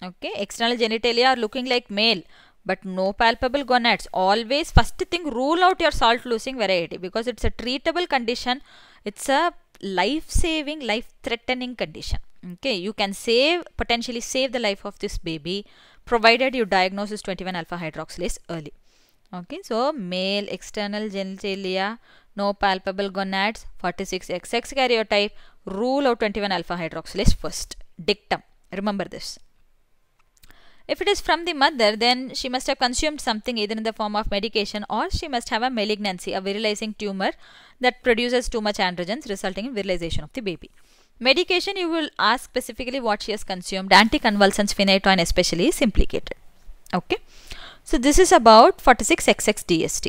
okay, external genitalia are looking like male but no palpable gonads always first thing rule out your salt losing variety because it's a treatable condition it's a life saving life threatening condition okay you can save potentially save the life of this baby provided you diagnose this 21 alpha hydroxylase early okay so male external genitalia no palpable gonads 46xx karyotype rule out 21 alpha hydroxylase first dictum remember this if it is from the mother, then she must have consumed something either in the form of medication or she must have a malignancy, a virilizing tumor that produces too much androgens resulting in virilization of the baby. Medication, you will ask specifically what she has consumed. Anticonvulsants, phenytoin especially is implicated. Okay. So this is about 46XXDST.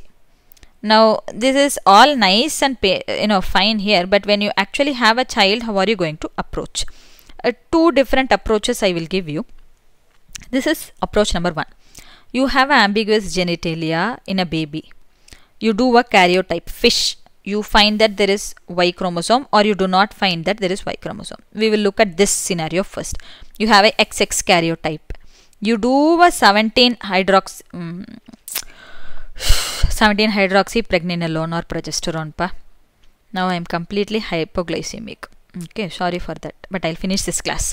Now this is all nice and you know fine here, but when you actually have a child, how are you going to approach? Uh, two different approaches I will give you. This is approach number one. You have ambiguous genitalia in a baby. You do a karyotype fish you find that there is Y chromosome or you do not find that there is Y chromosome. We will look at this scenario first. You have a XX karyotype. You do a 17 hydroxy, mm, 17 hydroxy pregnenolone or progesterone. Pa. Now I am completely hypoglycemic. Okay, sorry for that, but I'll finish this class.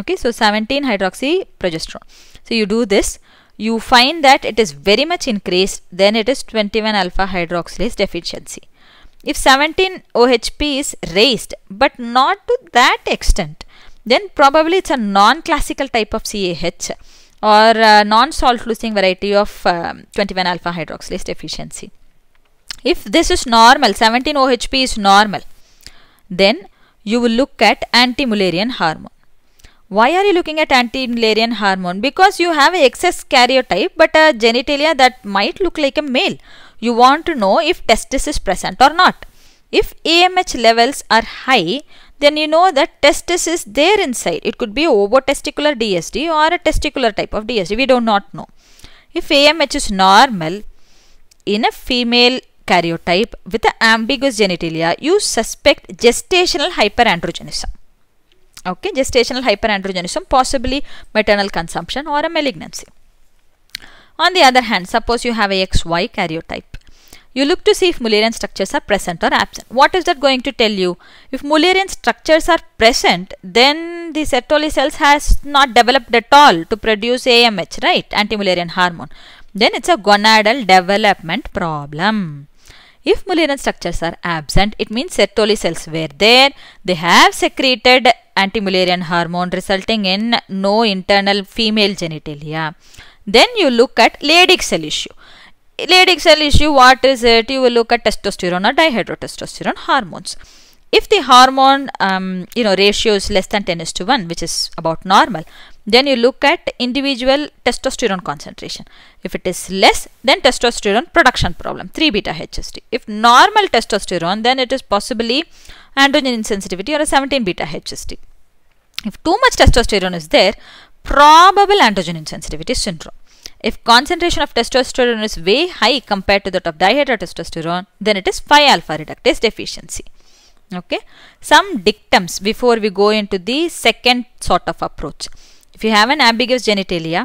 Okay, so 17 hydroxy progesterone. So you do this you find that it is very much increased then it is 21 alpha hydroxylase deficiency if 17 OHP is raised but not to that extent, then probably it's a non-classical type of CAH or non-salt losing variety of um, 21 alpha hydroxylase deficiency. If this is normal, 17 OHP is normal, then you will look at anti-mullerian hormone. Why are you looking at anti-mullerian hormone? Because you have excess karyotype but a genitalia that might look like a male you want to know if testis is present or not. If AMH levels are high, then you know that testis is there inside. It could be testicular DSD or a testicular type of DSD. We do not know. If AMH is normal in a female karyotype with ambiguous genitalia, you suspect gestational hyperandrogenism. Okay, gestational hyperandrogenism, possibly maternal consumption or a malignancy. On the other hand, suppose you have a XY karyotype. You look to see if Mullerian structures are present or absent. What is that going to tell you? If Mullerian structures are present, then the Sertoli cells has not developed at all to produce AMH, right? Anti-Mullerian hormone. Then it's a gonadal development problem. If Mullerian structures are absent, it means Sertoli cells were there. They have secreted anti-Mullerian hormone resulting in no internal female genitalia. Then you look at Leydig cell issue. Leydig cell issue, what is it? You will look at testosterone or dihydrotestosterone hormones. If the hormone um, you know ratio is less than 10 is to 1, which is about normal, then you look at individual testosterone concentration. If it is less, then testosterone production problem, 3 beta HST. If normal testosterone, then it is possibly androgen insensitivity or a 17 beta HST. If too much testosterone is there, probable androgen insensitivity syndrome. If concentration of testosterone is way high compared to that of dihydrotestosterone, then it is 5-alpha reductase deficiency. Okay. Some dictums before we go into the second sort of approach. If you have an ambiguous genitalia,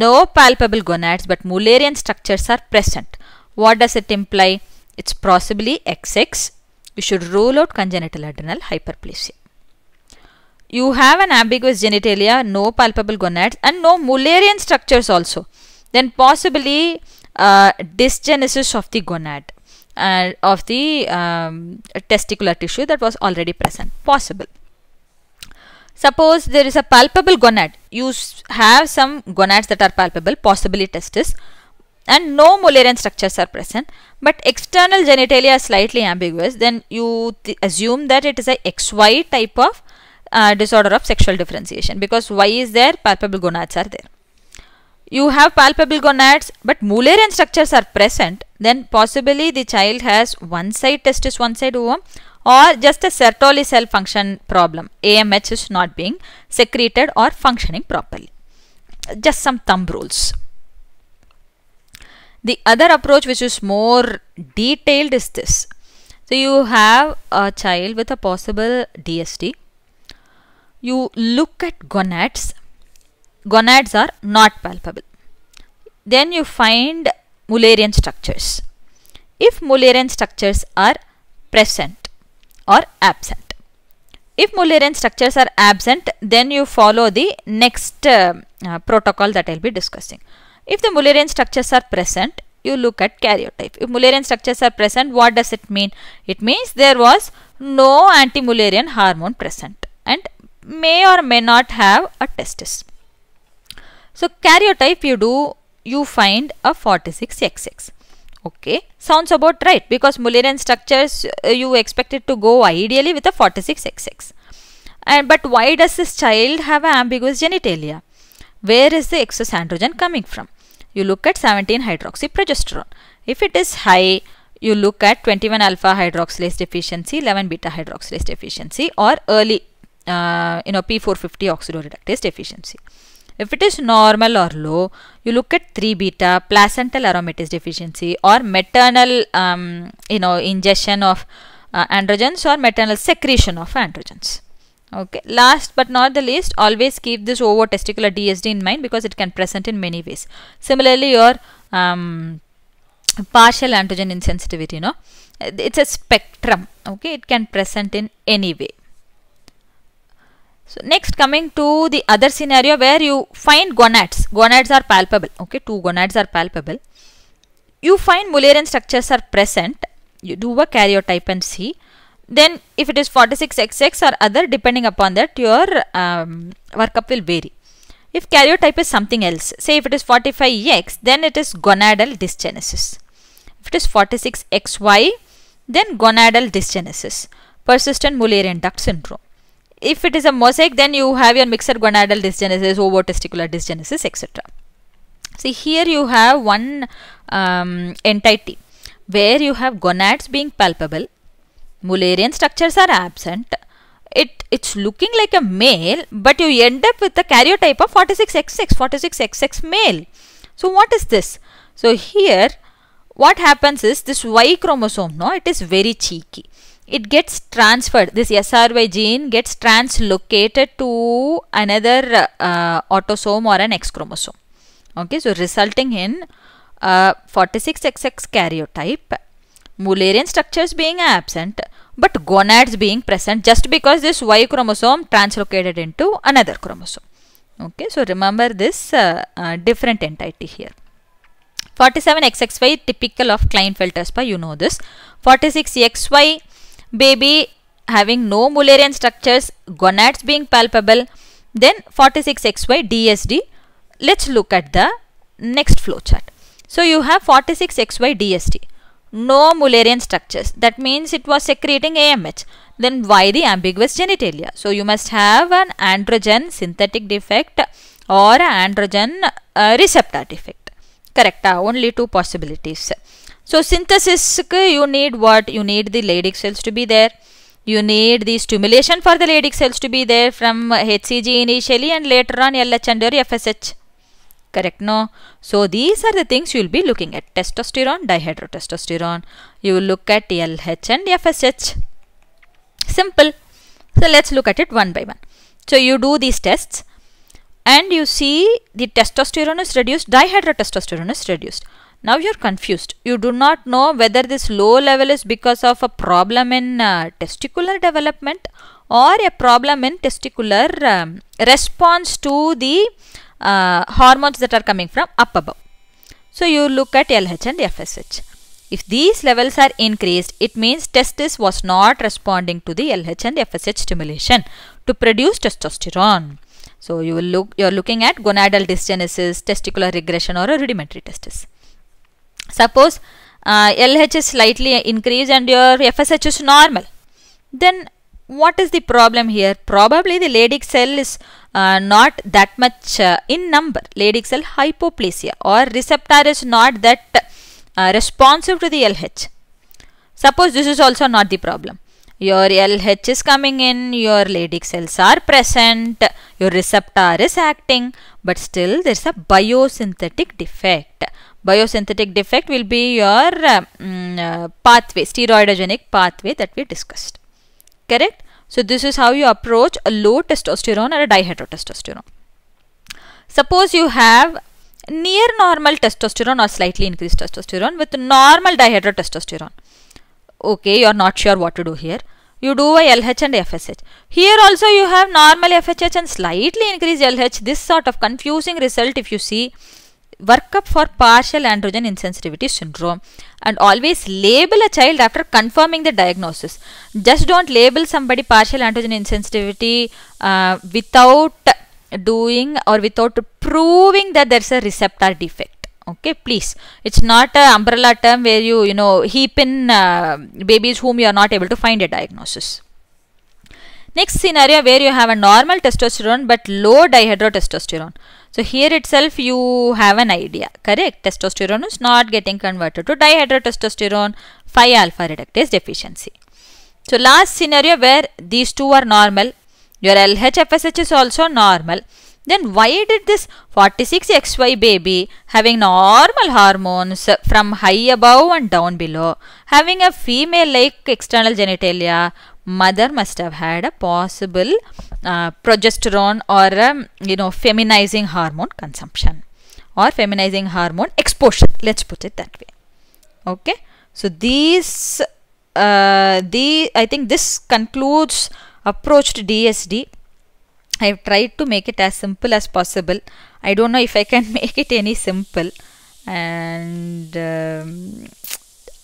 no palpable gonads but mullerian structures are present. What does it imply? It's possibly XX. You should rule out congenital adrenal hyperplasia you have an ambiguous genitalia, no palpable gonads, and no Mullerian structures also. Then possibly uh, dysgenesis of the gonad and uh, of the um, testicular tissue that was already present. Possible. Suppose there is a palpable gonad. You have some gonads that are palpable, possibly testis, and no Mullerian structures are present. But external genitalia are slightly ambiguous. Then you th assume that it is a XY type of uh, disorder of sexual differentiation because why is there palpable gonads are there you have palpable gonads but mullerian structures are present then possibly the child has one side testis one side ovum or just a Sertoli cell function problem AMH is not being secreted or functioning properly just some thumb rules the other approach which is more detailed is this so you have a child with a possible DST you look at gonads, gonads are not palpable. Then you find Mullerian structures. If Mullerian structures are present or absent. If Mullerian structures are absent, then you follow the next uh, uh, protocol that I will be discussing. If the Mullerian structures are present, you look at karyotype. If Mullerian structures are present, what does it mean? It means there was no anti-Mullerian hormone present and may or may not have a testis. So karyotype you do, you find a 46XX. Okay, sounds about right because Mullerian structures uh, you expect it to go ideally with a 46XX. And but why does this child have ambiguous genitalia? Where is the excess androgen coming from? You look at 17 hydroxyprogesterone. If it is high, you look at 21 alpha hydroxylase deficiency, 11 beta hydroxylase deficiency or early uh, you know P450 oxidoreductase deficiency. If it is normal or low, you look at 3 beta placental aromatase deficiency or maternal um, you know ingestion of uh, androgens or maternal secretion of androgens. Okay, last but not the least, always keep this over testicular DSD in mind because it can present in many ways. Similarly, your um, partial androgen insensitivity, you know, it's a spectrum. Okay, it can present in any way. So next coming to the other scenario where you find gonads. Gonads are palpable. Okay, two gonads are palpable. You find Mullerian structures are present. You do a karyotype and see. Then if it is 46XX or other depending upon that your um, workup will vary. If karyotype is something else, say if it is 45X then it is gonadal dysgenesis. If it is 46XY then gonadal dysgenesis. Persistent Mullerian duct syndrome if it is a mosaic then you have your mixed gonadal dysgenesis ovotesticular dysgenesis etc see here you have one um, entity where you have gonads being palpable mullerian structures are absent it it's looking like a male but you end up with the karyotype of 46xx 46xx male so what is this so here what happens is this y chromosome no it is very cheeky it gets transferred this SRY gene gets translocated to another uh, autosome or an X chromosome okay so resulting in uh, 46XX karyotype mullerian structures being absent but gonads being present just because this Y chromosome translocated into another chromosome okay so remember this uh, uh, different entity here 47 xxy typical of Klinefelter's you know this 46xy baby having no Mullerian structures, gonads being palpable, then 46XY DSD. Let's look at the next flowchart. So you have 46XY DSD. No Mullerian structures. That means it was secreting AMH. Then why the ambiguous genitalia? So you must have an androgen synthetic defect or androgen uh, receptor defect. Correct. Only two possibilities. So synthesis, you need what? You need the Leydig cells to be there. You need the stimulation for the Leydig cells to be there from HCG initially and later on LH and FSH. Correct, no? So these are the things you will be looking at. Testosterone, dihydrotestosterone. You will look at LH and FSH. Simple. So let's look at it one by one. So you do these tests and you see the testosterone is reduced, dihydrotestosterone is reduced. Now you are confused. You do not know whether this low level is because of a problem in uh, testicular development or a problem in testicular um, response to the uh, hormones that are coming from up above. So you look at LH and FSH. If these levels are increased, it means testis was not responding to the LH and FSH stimulation to produce testosterone. So you will look you are looking at gonadal dysgenesis, testicular regression or a rudimentary testis. Suppose uh, LH is slightly increased and your FSH is normal. Then what is the problem here? Probably the Leydig cell is uh, not that much uh, in number. Leydig cell hypoplasia or receptor is not that uh, responsive to the LH. Suppose this is also not the problem. Your LH is coming in, your Leydig cells are present, your receptor is acting, but still there is a biosynthetic defect biosynthetic defect will be your mm, uh, pathway, steroidogenic pathway that we discussed. Correct? So this is how you approach a low testosterone or a dihydrotestosterone. Suppose you have near normal testosterone or slightly increased testosterone with normal dihydrotestosterone. Okay, you are not sure what to do here. You do a LH and FSH. Here also you have normal FSH and slightly increased LH. This sort of confusing result if you see workup for partial androgen insensitivity syndrome and always label a child after confirming the diagnosis. Just don't label somebody partial androgen insensitivity uh, without doing or without proving that there's a receptor defect okay please it's not a umbrella term where you you know heap in uh, babies whom you are not able to find a diagnosis next scenario where you have a normal testosterone but low dihydrotestosterone so here itself you have an idea, correct? Testosterone is not getting converted to dihydrotestosterone 5 alpha reductase deficiency. So last scenario where these two are normal, your LHFSH is also normal then why did this 46XY baby having normal hormones from high above and down below, having a female-like external genitalia, mother must have had a possible uh, progesterone or um, you know feminizing hormone consumption or feminizing hormone exposure. Let's put it that way. Okay. So these, uh, the I think this concludes approached DSD I have tried to make it as simple as possible. I don't know if I can make it any simple and um,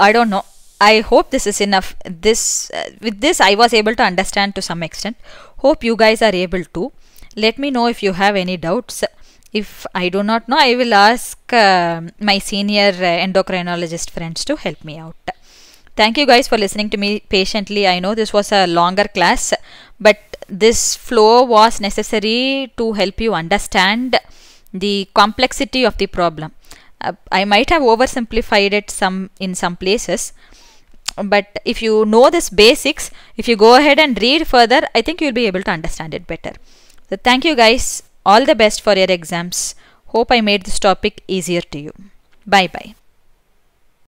I don't know. I hope this is enough. This uh, With this I was able to understand to some extent. Hope you guys are able to. Let me know if you have any doubts. If I do not know, I will ask uh, my senior uh, endocrinologist friends to help me out. Thank you guys for listening to me patiently. I know this was a longer class, but this flow was necessary to help you understand the complexity of the problem. Uh, I might have oversimplified it some in some places, but if you know this basics, if you go ahead and read further, I think you'll be able to understand it better. So thank you guys. All the best for your exams. Hope I made this topic easier to you. Bye bye.